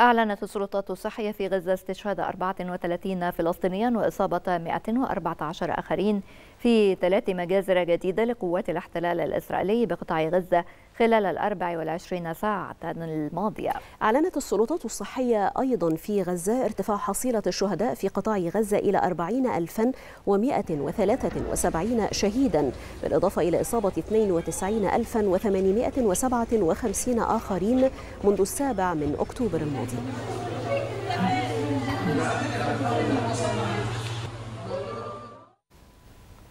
أعلنت السلطات الصحية في غزة استشهاد 34 فلسطينيا وإصابة 114 آخرين في ثلاث مجازر جديدة لقوات الاحتلال الإسرائيلي بقطاع غزة خلال ال 24 ساعة الماضية. أعلنت السلطات الصحية أيضا في غزة ارتفاع حصيلة الشهداء في قطاع غزة إلى 40173 شهيدا بالإضافة إلى إصابة 92857 آخرين منذ السابع من أكتوبر الماضي.